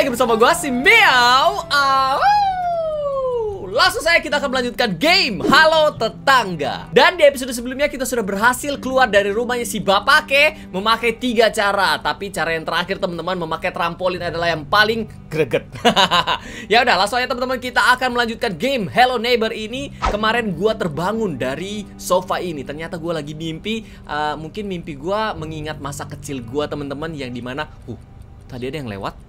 lagi bersama gue si Miao Langsung saya kita akan melanjutkan game Halo Tetangga Dan di episode sebelumnya kita sudah berhasil keluar dari rumahnya si bapake Memakai tiga cara Tapi cara yang terakhir teman-teman memakai trampolin adalah yang paling greget Ya udah langsung aja teman-teman kita akan melanjutkan game Hello Neighbor ini Kemarin gue terbangun dari sofa ini Ternyata gue lagi mimpi uh, Mungkin mimpi gue mengingat masa kecil gue teman-teman Yang dimana uh, tadi ada yang lewat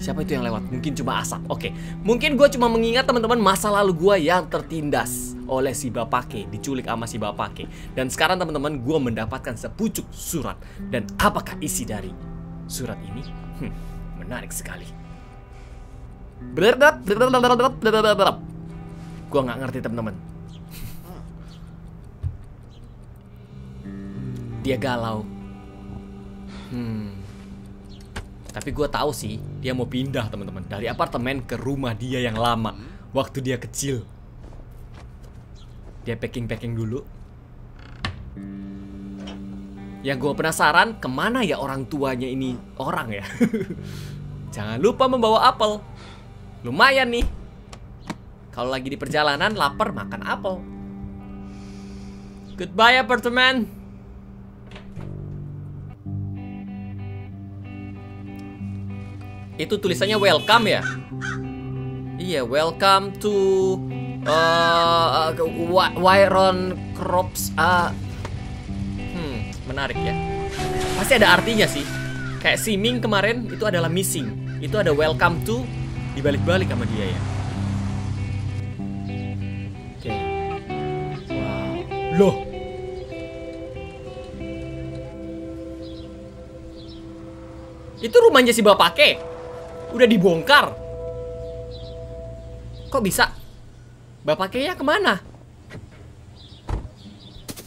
Siapa itu yang lewat? Mungkin cuma asap. Oke, okay. mungkin gue cuma mengingat teman-teman masa lalu gue yang tertindas oleh si Bapake, diculik sama si Bapake. Dan sekarang teman-teman gue mendapatkan sepucuk surat. Dan apakah isi dari surat ini? Hmm, menarik sekali. Gue nggak ngerti teman-teman. Dia galau. Hmm. Tapi gue tahu sih dia mau pindah teman-teman dari apartemen ke rumah dia yang lama waktu dia kecil. Dia packing-packing dulu. Yang gue penasaran kemana ya orang tuanya ini orang ya. Jangan lupa membawa apel. Lumayan nih. Kalau lagi di perjalanan lapar makan apel. Goodbye apartemen. Itu tulisannya welcome ya? Iya, yeah, welcome to uh, uh Wyron Crops. Uh, hmm, menarik ya. Pasti ada artinya sih. Kayak Siming kemarin itu adalah missing. Itu ada welcome to dibalik-balik sama dia ya. Oke. Okay. Wow. Loh. Itu rumahnya si Bapak Ke udah dibongkar. Kok bisa? Bapak ya kemana?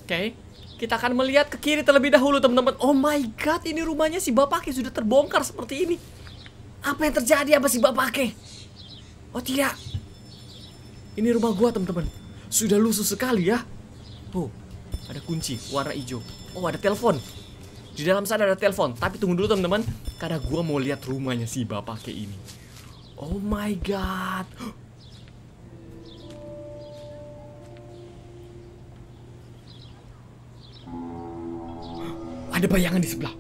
Oke, okay. kita akan melihat ke kiri terlebih dahulu teman-teman. Oh my god, ini rumahnya si Bapak Ke sudah terbongkar seperti ini. Apa yang terjadi apa si Bapak Ke? Oh tidak. Ini rumah gua teman-teman. Sudah lusuh sekali ya. Tuh, ada kunci warna hijau. Oh, ada telepon. Di dalam sana ada telepon. Tapi tunggu dulu teman-teman, karena gue mau lihat rumahnya si bapak kayak ini. Oh my god. Ada bayangan di sebelah.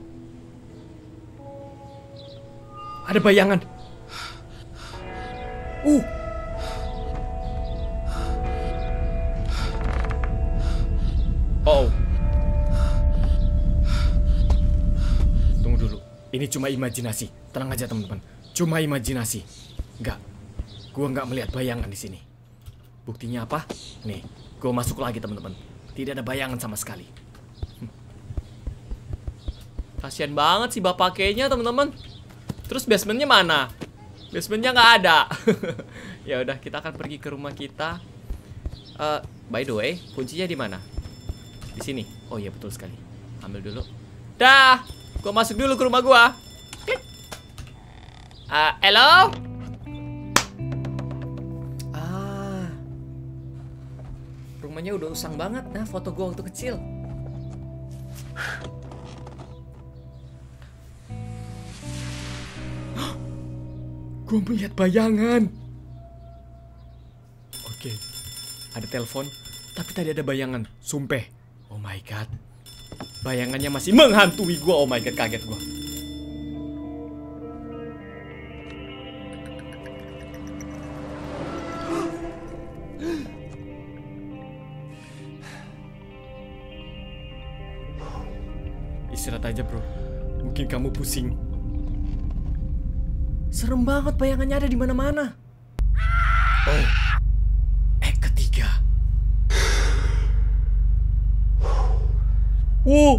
Ada bayangan. Uh. Oh. Ini cuma imajinasi. Tenang aja teman-teman. Cuma imajinasi. Enggak. Gue nggak melihat bayangan di sini. Buktinya apa? Nih, gue masuk lagi teman-teman. Tidak ada bayangan sama sekali. Hm. Kasian banget sih bapak kayaknya teman-teman. Terus basementnya mana? Basementnya nggak ada. ya udah kita akan pergi ke rumah kita. Uh, by the way, kuncinya di mana? Di sini. Oh iya betul sekali. Ambil dulu. Dah. Gua masuk dulu ke rumah gua. Uh, hello? Ah. Rumahnya udah usang banget. Nah, foto gua waktu kecil. Gue melihat bayangan. Oke, ada telepon, tapi tadi ada bayangan. Sumpah. Oh my god. Bayangannya masih menghantui gue. Oh my god, kaget gue. Istirahat aja bro. Mungkin kamu pusing. Serem banget bayangannya ada di mana-mana. Oh. Why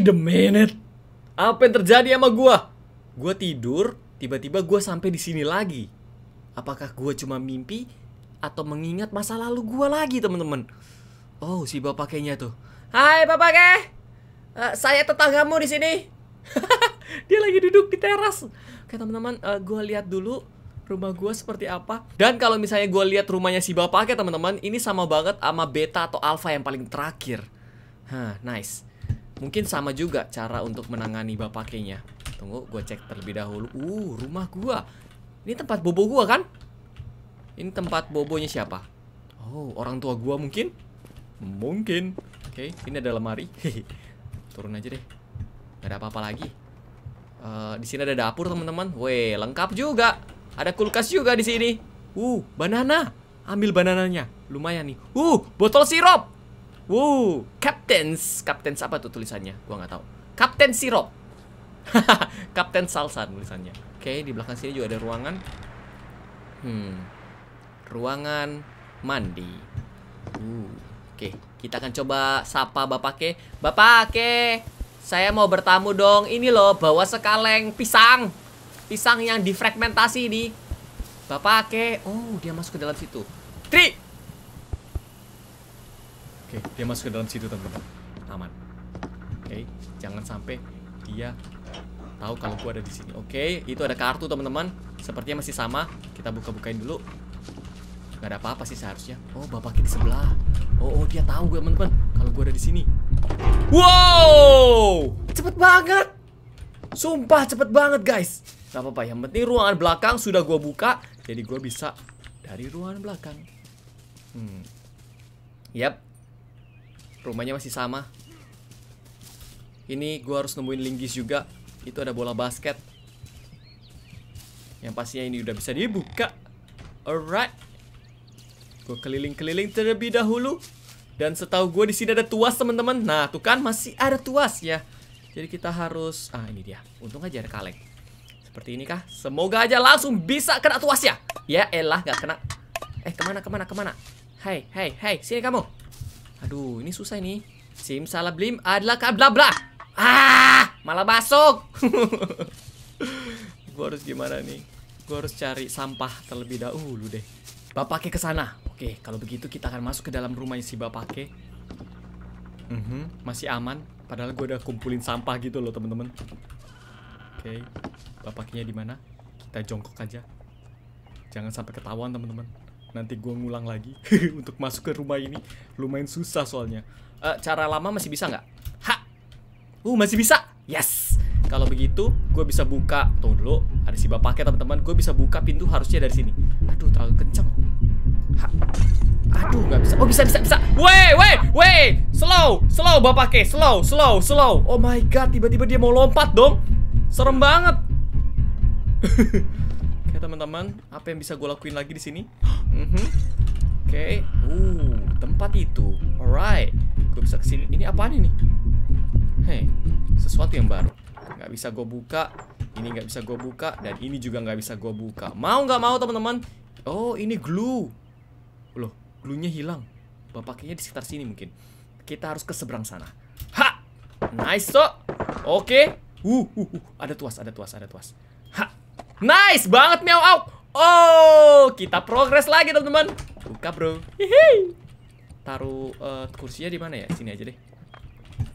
the minute? Apa yang terjadi sama gua? Gua tidur, tiba-tiba gua sampai di sini lagi. Apakah gua cuma mimpi atau mengingat masa lalu gua lagi, teman-teman? Oh, si bapak kayaknya tuh. Hai, bapak ke? Uh, saya tetanggamu di sini. dia lagi duduk di teras oke teman-teman uh, eh, gue lihat dulu rumah gue seperti apa dan kalau misalnya gue lihat rumahnya si bapak, kayak teman-teman ini sama banget sama beta atau alpha yang paling terakhir Hah, nice mungkin sama juga cara untuk menangani bapaknya tunggu gue cek terlebih dahulu uh rumah gue ini tempat bobo gue kan ini tempat bobonya siapa oh orang tua gue mungkin mungkin oke okay, ini adalah lemari turun aja deh ada apa-apa lagi. Uh, di sini ada dapur teman-teman. Weh, lengkap juga. Ada kulkas juga di sini. Uh, banana. Ambil banananya. Lumayan nih. Uh, botol sirup. uh, captain, captain apa tuh tulisannya? Gua nggak tahu. Captain sirup. Captain salsa tulisannya. Oke, di belakang sini juga ada ruangan. Hmm. Ruangan mandi. Uh, oke, kita akan coba sapa Bapak Ke. Bapak Ke. Saya mau bertamu dong. Ini loh, bawa sekaleng pisang. Pisang yang difragmentasi ini. Bapak ke. Oh, dia masuk ke dalam situ. Tri. Oke, dia masuk ke dalam situ, teman-teman. Aman. Oke, jangan sampai dia eh, tahu kalau gua ada di sini. Oke, itu ada kartu, teman-teman. Sepertinya masih sama. Kita buka-bukain dulu. Gak ada apa-apa sih seharusnya. Oh, bapaknya di sebelah. Oh, oh dia tahu gue, teman-teman. Kalau gue ada di sini. Wow, cepet banget. Sumpah cepet banget guys. Gak apa-apa, yang penting ruangan belakang sudah gue buka. Jadi gue bisa dari ruangan belakang. Hmm. Yap. Rumahnya masih sama. Ini gue harus nemuin linggis juga. Itu ada bola basket. Yang pastinya ini udah bisa dibuka. Alright. Gue keliling-keliling terlebih dahulu. Dan setahu gue di sini ada tuas teman-teman. Nah, tuh kan masih ada tuas ya. Jadi kita harus ah ini dia. Untung aja ada kaleng. Seperti ini kah? Semoga aja langsung bisa kena tuas ya. Ya elah gak kena. Eh kemana kemana kemana? Hai hai hai sini kamu. Aduh ini susah ini. Sim salah blim adalah kabla bla. Ah malah masuk. gue harus gimana nih? Gue harus cari sampah terlebih dahulu deh. Bapaknya ke sana. Oke, kalau begitu kita akan masuk ke dalam yang si Bapake. Mm -hmm, masih aman. Padahal gue udah kumpulin sampah gitu loh temen-temen. Oke, Bapaknya di mana? Kita jongkok aja. Jangan sampai ketahuan temen-temen. Nanti gue ngulang lagi untuk masuk ke rumah ini. Lumayan susah soalnya. Uh, cara lama masih bisa nggak? Ha! Uh, masih bisa! Yes! Kalau begitu, gue bisa buka. Tunggu dulu, ada si Bapaknya teman-teman. Gue bisa buka pintu harusnya dari sini. Aduh, terlalu kenceng. Aduh, nggak bisa. Oh, bisa, bisa, bisa. Wey, wey, wey. Slow, slow, bapak ke. Slow, slow, slow. Oh my god, tiba-tiba dia mau lompat dong. Serem banget. Oke, okay, teman-teman, apa yang bisa gue lakuin lagi di sini? Mm -hmm. Oke, okay. uh, tempat itu. Alright, gue bisa kesini. Ini apaan ini? Hei, sesuatu yang baru. Nggak bisa gue buka. Ini nggak bisa gue buka dan ini juga nggak bisa gue buka. Mau nggak mau, teman-teman? Oh, ini glue. Loh, glunya hilang. bapaknya di sekitar sini mungkin. Kita harus ke seberang sana. Ha! Nice, so. Oke. Okay. Uh, uh, uh. Ada tuas, ada tuas, ada tuas. Ha! Nice banget, meow Out. Oh, kita progres lagi, teman-teman. Buka, bro. Hihi. Taruh uh, kursinya di mana ya? Sini aja deh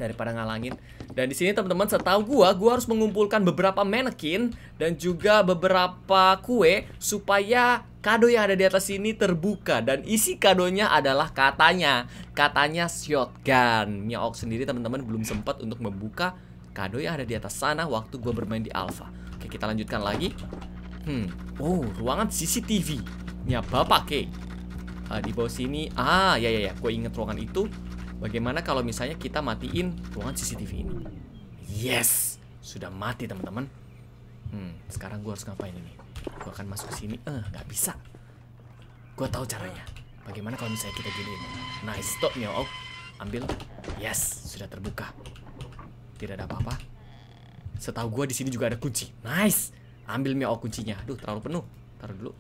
daripada ngalangin. Dan di sini teman-teman, setahu gua, gua harus mengumpulkan beberapa manekin dan juga beberapa kue supaya Kado yang ada di atas sini terbuka dan isi kadonya adalah katanya, katanya shotgun. Mia sendiri teman-teman belum sempat untuk membuka kado yang ada di atas sana waktu gue bermain di Alpha. Oke, kita lanjutkan lagi. Hmm, oh, ruangan CCTV. Mia ya, Bapak, ke. Uh, ah, di bawah sini, ah, ya ya ya, gue inget ruangan itu. Bagaimana kalau misalnya kita matiin ruangan CCTV ini? Yes, sudah mati teman-teman. Hmm, sekarang gue harus ngapain ini? Gue akan masuk sini. Eh, nggak bisa. Gue tahu caranya. Bagaimana kalau misalnya kita gini? Nice, nah, stop nih, oh. Ambil. Yes, sudah terbuka. Tidak ada apa-apa. Setahu gue di sini juga ada kunci. Nice. Ambil mio kuncinya. Aduh, terlalu penuh. Taruh dulu.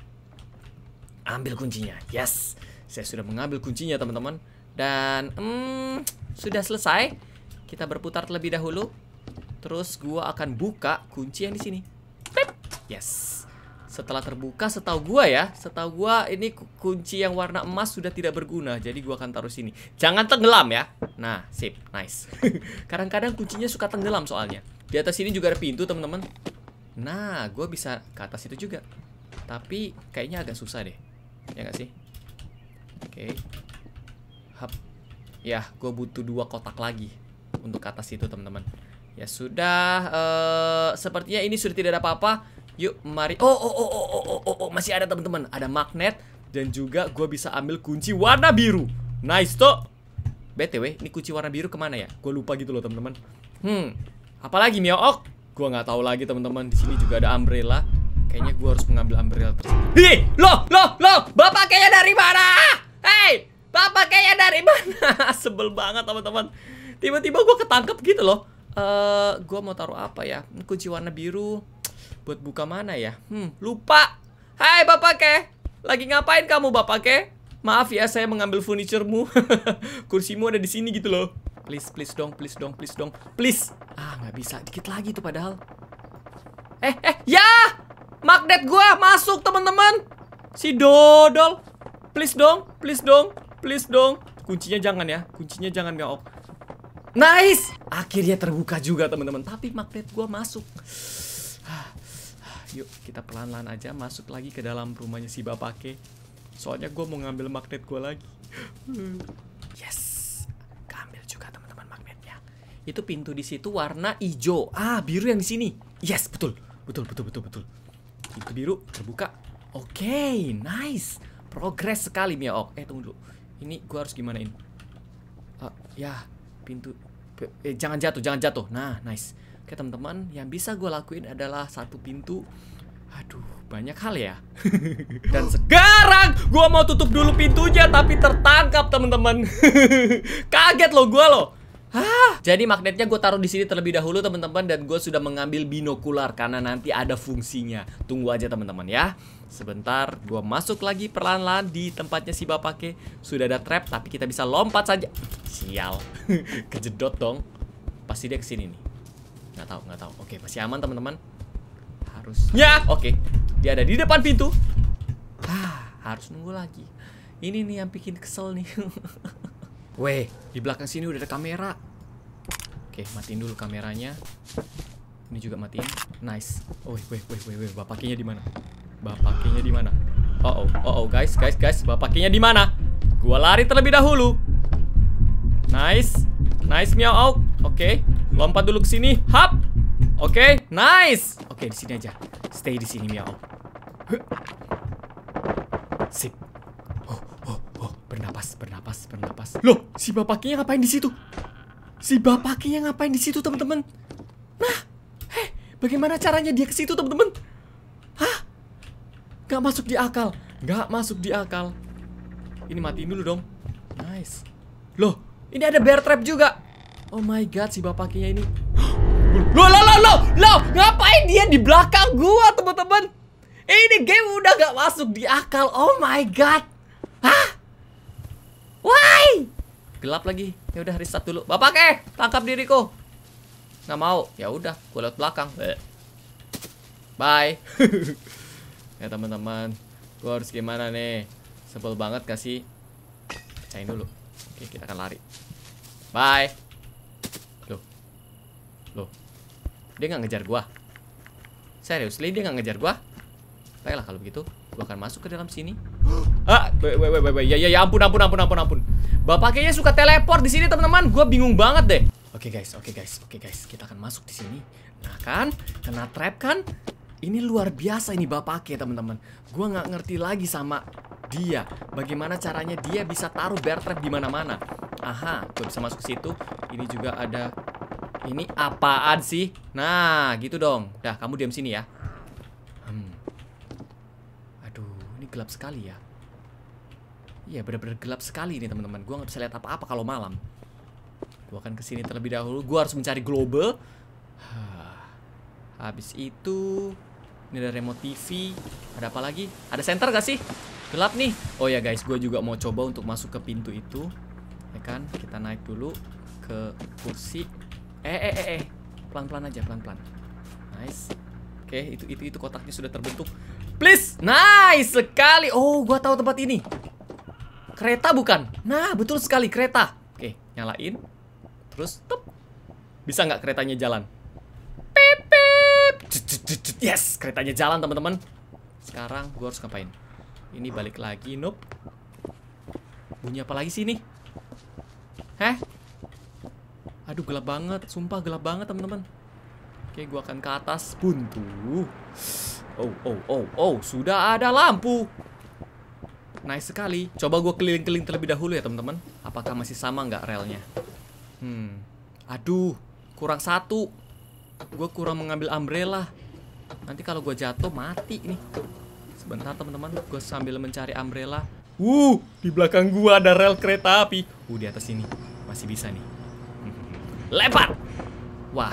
Ambil kuncinya. Yes. Saya sudah mengambil kuncinya, teman-teman. Dan hmm, sudah selesai. Kita berputar terlebih dahulu. Terus gue akan buka kunci yang di sini. Yes. Setelah terbuka setahu gua ya, setahu gua ini kunci yang warna emas sudah tidak berguna. Jadi gua akan taruh sini. Jangan tenggelam ya. Nah, sip. Nice. Kadang-kadang kuncinya suka tenggelam soalnya. Di atas sini juga ada pintu, teman-teman. Nah, gua bisa ke atas itu juga. Tapi kayaknya agak susah deh. Ya gak sih? Oke. Okay. Hap. Ya, gua butuh dua kotak lagi untuk ke atas itu, teman-teman. Ya sudah, uh, sepertinya ini sudah tidak ada apa-apa. Yuk, mari. Oh, oh, oh, oh, oh, oh, oh, oh. masih ada teman-teman. Ada magnet dan juga gue bisa ambil kunci warna biru. Nice tuh. BTW, ini kunci warna biru kemana ya? Gue lupa gitu loh teman-teman. Hmm, apalagi Ok? Gue nggak tahu lagi teman-teman. Di sini juga ada umbrella. Kayaknya gue harus mengambil umbrella tersebut. lo lo lo loh. Bapak kayaknya dari mana? Hei, bapak kayaknya dari mana? Sebel banget teman-teman. Tiba-tiba gue ketangkep gitu loh. Eh, uh, gue mau taruh apa ya? Kunci warna biru. Buat buka mana ya? Hmm, lupa. Hai Bapak Ke. Lagi ngapain kamu Bapak Ke? Maaf ya saya mengambil furnituremu. Kursimu ada di sini gitu loh. Please, please dong, please dong, please dong. Please. Ah, nggak bisa. Dikit lagi tuh padahal. Eh, eh, ya! Magnet gua masuk, teman-teman. Si Dodol. Please dong, please dong, please dong. Kuncinya jangan ya. Kuncinya jangan nggak, Ok. Nice! Akhirnya terbuka juga teman-teman Tapi magnet gue masuk Yuk kita pelan-pelan aja masuk lagi ke dalam rumahnya si Bapake. Soalnya gue mau ngambil magnet gue lagi. yes, kambil juga teman-teman magnetnya. Itu pintu di situ warna hijau. Ah biru yang di sini. Yes betul, betul betul betul betul. Pintu biru terbuka. Oke, okay, nice. Progres sekali Mia Ok. Oh, eh tunggu dulu. Ini gue harus gimanain? Uh, ya pintu. Eh, jangan jatuh, jangan jatuh. Nah, nice ke teman-teman yang bisa gue lakuin adalah satu pintu Aduh, banyak hal ya. Dan sekarang gue mau tutup dulu pintunya tapi tertangkap, teman-teman. Kaget lo gue lo. Hah? Jadi magnetnya gue taruh di sini terlebih dahulu teman-teman dan gue sudah mengambil binokular karena nanti ada fungsinya. Tunggu aja teman-teman ya. Sebentar, gue masuk lagi perlahan-lahan di tempatnya si Bapake. Sudah ada trap tapi kita bisa lompat saja. Sial, kejedot dong. Pasti dia kesini nih nggak tahu nggak tahu oke masih aman teman-teman harusnya oke dia ada di depan pintu ah harus nunggu lagi ini nih yang bikin kesel nih weh di belakang sini udah ada kamera oke matiin dulu kameranya ini juga matiin nice oh weh weh weh weh bapaknya di mana bapaknya di mana oh oh oh oh guys guys guys bapaknya di mana gua lari terlebih dahulu nice nice miau oke okay. Lompat dulu ke sini. Hap. Oke, okay, nice. Oke, okay, di sini aja. Stay di sini, Miao. Sip. Oh, oh, oh. Bernapas, bernapas, bernapas. Loh, si bapaknya ngapain di situ? Si bapaknya ngapain di situ, teman-teman? Nah, heh, bagaimana caranya dia ke situ, teman-teman? Hah? Gak masuk di akal. Gak masuk di akal. Ini matiin dulu dong. Nice. Loh, ini ada bear trap juga. Oh my god, si bapaknya ini. Lo lo lo lo lo ngapain dia di belakang gua teman-teman? Ini game udah gak masuk di akal. Oh my god. Hah? Why? Gelap lagi. Ya udah reset dulu. Bapak eh, tangkap diriku. Gak mau. Ya udah, gua lewat belakang. Eh. Bye. ya teman-teman, gua harus gimana nih? Sebel banget kasih. Cain dulu. Oke, kita akan lari. Bye. Loh. Dia nggak ngejar gua. Serius, dia nggak ngejar gua? Baiklah kalau begitu, gua akan masuk ke dalam sini. ah, wait, wait, wait, wait. Ya, ya, ya, ampun, ampun, ampun, ampun, ampun. Bapak kayaknya suka teleport di sini, teman-teman. Gua bingung banget deh. Oke, okay, guys. Oke, okay, guys. Oke, okay, guys. Kita akan masuk di sini. Nah, kan kena trap kan? Ini luar biasa ini Bapak teman-teman. Gua nggak ngerti lagi sama dia. Bagaimana caranya dia bisa taruh bear trap di mana-mana. Aha, gue bisa masuk ke situ. Ini juga ada ini apaan sih? Nah, gitu dong. Dah, kamu diam sini ya. Hmm. Aduh, ini gelap sekali ya. Iya, benar-benar gelap sekali ini teman-teman. Gua nggak bisa lihat apa-apa kalau malam. Gua akan kesini terlebih dahulu. Gua harus mencari global. Habis itu, ini ada remote TV. Ada apa lagi? Ada center gak sih? Gelap nih. Oh ya guys, gue juga mau coba untuk masuk ke pintu itu. Ya kan? Kita naik dulu ke kursi. Eh eh eh eh. Pelan-pelan aja, pelan-pelan. Nice. Oke, okay, itu itu itu kotaknya sudah terbentuk. Please. Nice sekali. Oh, gua tahu tempat ini. Kereta bukan? Nah, betul sekali kereta. Oke, okay, nyalain. Terus tep. Bisa nggak keretanya jalan? Pip pip. Yes, keretanya jalan, teman-teman. Sekarang gua harus ngapain? Ini balik lagi, nope. Bunyi apa lagi sih ini? Hah? Aduh gelap banget, sumpah gelap banget teman-teman. Oke, gua akan ke atas buntu. Oh, oh, oh, oh, sudah ada lampu. Nice sekali. Coba gua keliling-keliling terlebih dahulu ya teman-teman. Apakah masih sama nggak relnya? Hmm. Aduh, kurang satu. Gua kurang mengambil umbrella. Nanti kalau gua jatuh mati nih. Sebentar teman-teman, gua sambil mencari umbrella. uh di belakang gua ada rel kereta api. Uh, di atas ini Masih bisa nih lepar. Wah,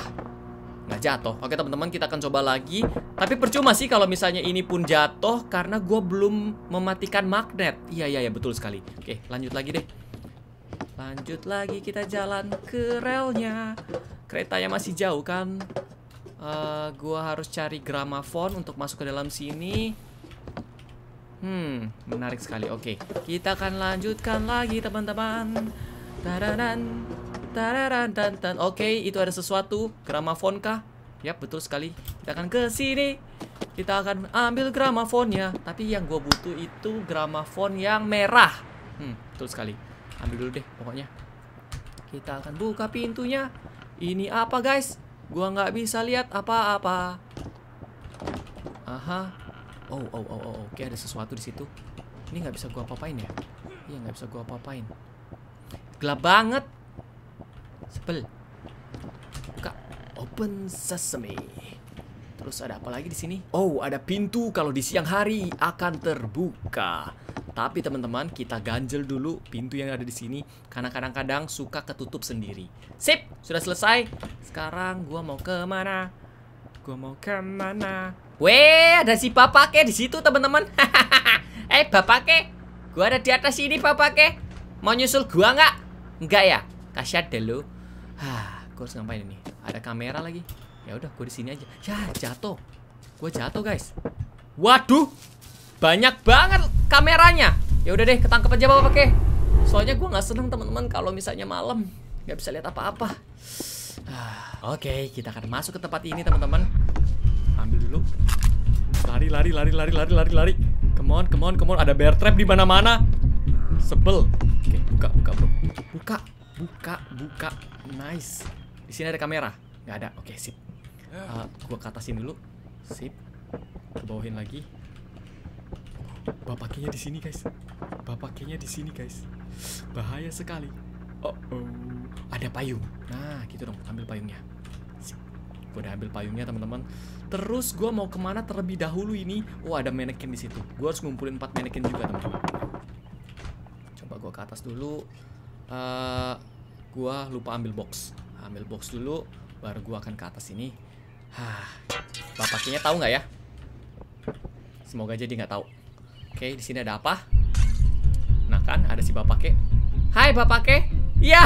nggak jatuh. Oke teman-teman, kita akan coba lagi. Tapi percuma sih kalau misalnya ini pun jatuh karena gue belum mematikan magnet. Iya iya iya betul sekali. Oke, lanjut lagi deh. Lanjut lagi kita jalan ke relnya. Keretanya masih jauh kan? Uh, eh, gue harus cari gramafon untuk masuk ke dalam sini. Hmm, menarik sekali. Oke, kita akan lanjutkan lagi teman-teman. -teman. Tararan dan dan. Oke, okay, itu ada sesuatu. Gramafon kah? Yap, betul sekali. Kita akan ke sini. Kita akan ambil gramafonnya. Tapi yang gue butuh itu gramafon yang merah. Hmm, betul sekali. Ambil dulu deh, pokoknya. Kita akan buka pintunya. Ini apa, guys? Gua nggak bisa lihat apa-apa. Aha. Oh, oh, oh, oh. Oke, ada sesuatu di situ. Ini nggak bisa gua apa-apain ya? Iya, nggak bisa gua apa-apain. Gelap banget. Sebel. Buka. Open sesame. Terus ada apa lagi di sini? Oh, ada pintu kalau di siang hari akan terbuka. Tapi teman-teman, kita ganjel dulu pintu yang ada di sini karena kadang-kadang suka ketutup sendiri. Sip, sudah selesai. Sekarang gua mau ke mana? Gua mau ke mana? Weh, ada si ke di situ, teman-teman. eh, Bapake. Gua ada di atas sini, Bapake. Mau nyusul gua nggak? Enggak ya? Kasihan deh lu. Hah, gue harus ngapain ini? Ada kamera lagi. Ya udah, gue di sini aja. Ya, jatuh. Gue jatuh, guys. Waduh. Banyak banget kameranya. Ya udah deh, ketangkep aja Bapak pakai. Soalnya gue nggak seneng teman-teman kalau misalnya malam nggak bisa lihat apa-apa. Ah, oke, okay, kita akan masuk ke tempat ini, teman-teman. Ambil dulu. Lari, lari, lari, lari, lari, lari, lari. Come on, come on, come on. Ada bear trap di mana-mana. Sebel. Oke, okay, buka, buka, bro. Buka. Buka, buka. Nice. Di sini ada kamera. Nggak ada. Oke, sip. Uh, gua ke atasin dulu. Sip. Ke bawahin lagi. Bapaknya di sini, guys. Bapaknya di sini, guys. Bahaya sekali. Oh, oh. Ada payung. Nah, gitu dong. Ambil payungnya. Sip. Gua udah ambil payungnya, teman-teman. Terus gua mau kemana terlebih dahulu ini? Oh, ada manekin di situ. Gua harus ngumpulin empat manekin juga, teman-teman. Coba gua ke atas dulu uh, gua lupa ambil box nah, ambil box dulu baru gua akan ke atas ini hah bapaknya tahu nggak ya semoga jadi nggak tahu oke di sini ada apa nah kan ada si bapak hai bapak ke ya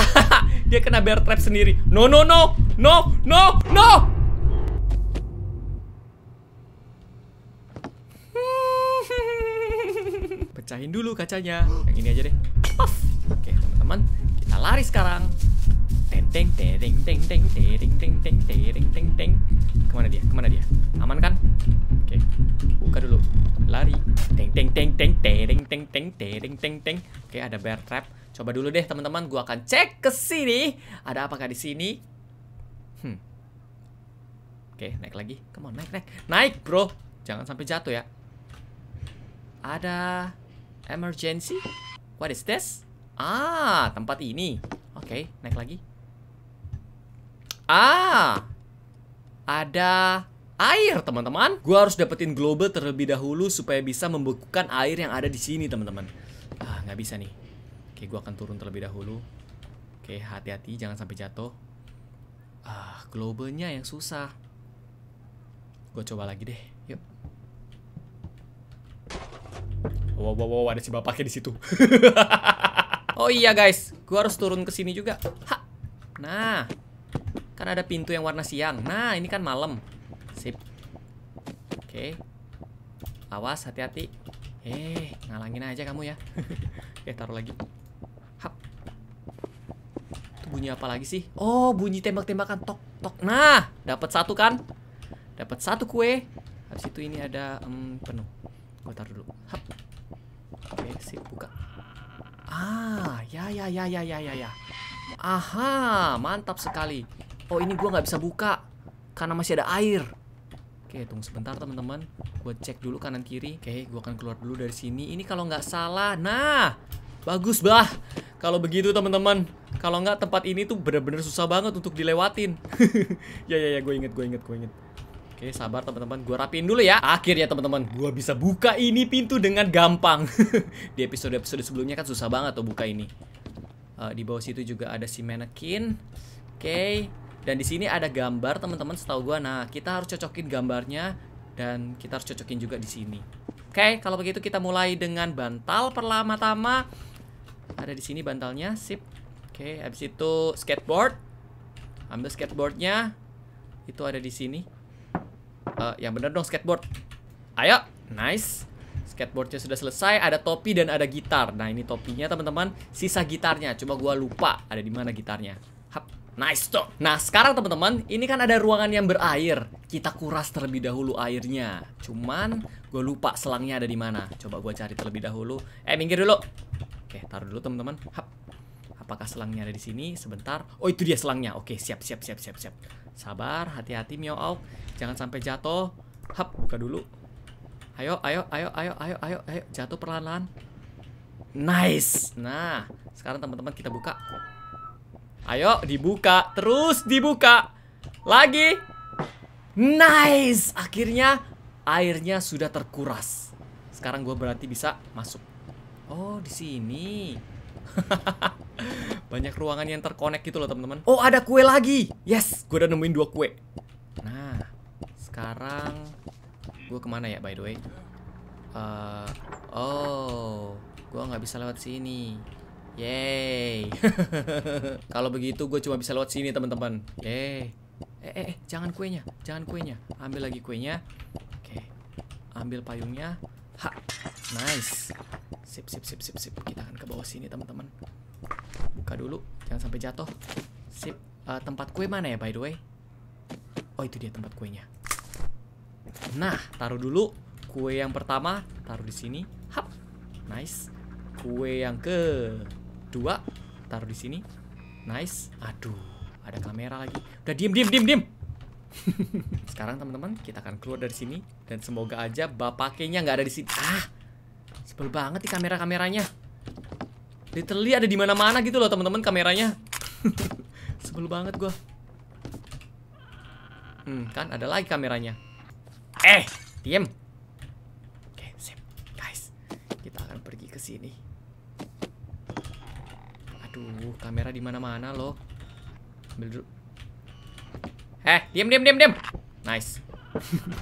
dia kena bear trap sendiri no no no no no no pecahin dulu kacanya yang ini aja deh teman-teman kita lari sekarang teng teng teng teng teng teng teng teng teng teng teng kemana dia kemana dia aman kan oke buka dulu lari teng teng teng teng teng teng teng teng teng teng oke ada bear trap coba dulu deh teman-teman gua akan cek ke sini ada apakah di sini hmm oke naik lagi come on naik naik naik bro jangan sampai jatuh ya ada emergency what is this Ah, tempat ini. Oke, okay, naik lagi. Ah, ada air teman-teman. Gue harus dapetin globe terlebih dahulu supaya bisa membekukan air yang ada di sini teman-teman. Ah, nggak bisa nih. Oke, okay, gue akan turun terlebih dahulu. Oke, okay, hati-hati jangan sampai jatuh. Ah, globenya yang susah. Gue coba lagi deh. Yuk. Wow, wow, wow, ada si bapaknya di situ. Oh iya guys, gua harus turun ke sini juga. Ha. Nah. Kan ada pintu yang warna siang. Nah, ini kan malam. Sip. Oke. Awas, hati-hati. Eh, ngalangin aja kamu ya. Oke, eh, taruh lagi. Hap. Itu bunyi apa lagi sih? Oh, bunyi tembak-tembakan tok tok. Nah, dapat satu kan? Dapat satu kue. Habis itu ini ada um, penuh. Gua taruh dulu. Ah, ya ya ya ya ya ya ya. Aha, mantap sekali. Oh, ini gue nggak bisa buka karena masih ada air. Oke, tunggu sebentar teman-teman. Gue cek dulu kanan kiri. Oke, gue akan keluar dulu dari sini. Ini kalau nggak salah, nah, bagus bah. Kalau begitu teman-teman, kalau nggak tempat ini tuh bener-bener susah banget untuk dilewatin. ya ya ya, gue inget, gue inget, gue inget. Oke, sabar teman-teman. Gua rapiin dulu ya. Akhirnya teman-teman, gua bisa buka ini pintu dengan gampang. di episode-episode sebelumnya kan susah banget tuh buka ini. Uh, di bawah situ juga ada si manekin. Oke. Dan di sini ada gambar teman-teman setahu gua. Nah, kita harus cocokin gambarnya dan kita harus cocokin juga di sini. Oke, kalau begitu kita mulai dengan bantal pertama-tama. Ada di sini bantalnya, sip. Oke, okay, habis itu skateboard. Ambil skateboardnya. Itu ada di sini. Uh, yang bener dong skateboard. Ayo, nice. Skateboardnya sudah selesai, ada topi dan ada gitar. Nah ini topinya teman-teman, sisa gitarnya. Cuma gua lupa ada di mana gitarnya. Hap, Nice tuh. Nah, sekarang teman-teman, ini kan ada ruangan yang berair. Kita kuras terlebih dahulu airnya. Cuman gue lupa selangnya ada di mana. Coba gua cari terlebih dahulu. Eh, minggir dulu. Oke, taruh dulu teman-teman. Hap. Apakah selangnya ada di sini? Sebentar. Oh, itu dia selangnya. Oke, siap, siap, siap, siap, siap. Sabar, hati-hati, mio Jangan sampai jatuh. Hap, buka dulu. Ayo, ayo, ayo, ayo, ayo, ayo, ayo. Jatuh perlahan-lahan. Nice. Nah, sekarang teman-teman kita buka. Ayo, dibuka. Terus dibuka. Lagi. Nice. Akhirnya airnya sudah terkuras. Sekarang gue berarti bisa masuk. Oh, di sini. Banyak ruangan yang terkonek gitu loh teman-teman. Oh ada kue lagi. Yes, gue udah nemuin dua kue. Nah, sekarang gue kemana ya by the way? Uh, oh, gue nggak bisa lewat sini. Yay. Kalau begitu gue cuma bisa lewat sini teman-teman. Yeay. Eh, eh, eh, jangan kuenya, jangan kuenya. Ambil lagi kuenya. Oke, ambil payungnya. Ha, Nice. Sip, sip, sip, sip, sip. Kita akan ke bawah sini, teman-teman. Buka dulu, jangan sampai jatuh. Sip. Uh, tempat kue mana ya, by the way? Oh, itu dia tempat kuenya. Nah, taruh dulu kue yang pertama, taruh di sini. Hap. Nice. Kue yang kedua, taruh di sini. Nice. Aduh, ada kamera lagi. Udah diem, diem, diem, diem. Sekarang teman-teman kita akan keluar dari sini dan semoga aja bapaknya nggak ada di sini. Ah, Sebel banget nih kamera-kameranya. Literally ada di mana-mana gitu loh teman-teman kameranya. Sebel banget gua. Hmm, kan ada lagi kameranya. Eh, diam Oke, sip. Guys, kita akan pergi ke sini. Aduh, kamera di mana-mana loh. Ambil dulu. Eh, diam diam diam diem. Nice.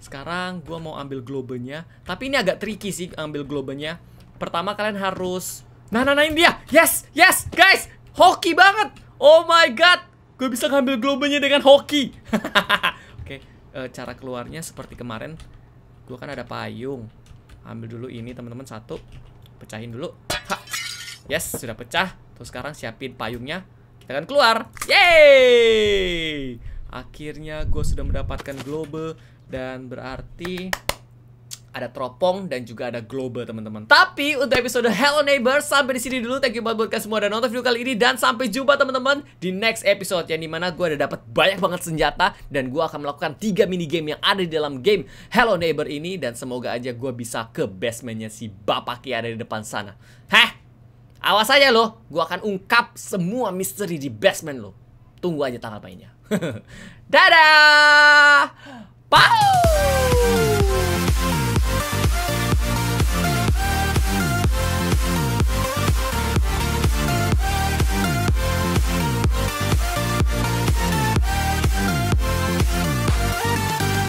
Sekarang gue mau ambil globenya. Tapi ini agak tricky sih ambil globenya. Pertama kalian harus... Nah, nah, nah ini dia. Yes, yes, guys. Hoki banget. Oh my god. Gue bisa ngambil globenya dengan hoki. Oke, okay. Eh, cara keluarnya seperti kemarin. Gue kan ada payung. Ambil dulu ini teman-teman satu. Pecahin dulu. Ha. Yes, sudah pecah. Terus sekarang siapin payungnya. Kita akan keluar. Yeay! Akhirnya gue sudah mendapatkan globe dan berarti ada teropong dan juga ada globe teman-teman. Tapi untuk episode Hello Neighbor sampai di sini dulu. Thank you banget buat kalian semua dan nonton video kali ini dan sampai jumpa teman-teman di next episode yang dimana gue ada dapat banyak banget senjata dan gue akan melakukan tiga mini game yang ada di dalam game Hello Neighbor ini dan semoga aja gue bisa ke basementnya si bapak yang ada di depan sana. Heh, awas aja loh, gue akan ungkap semua misteri di basement lo. Tunggu aja tanggal mainnya. Dadah! Bye!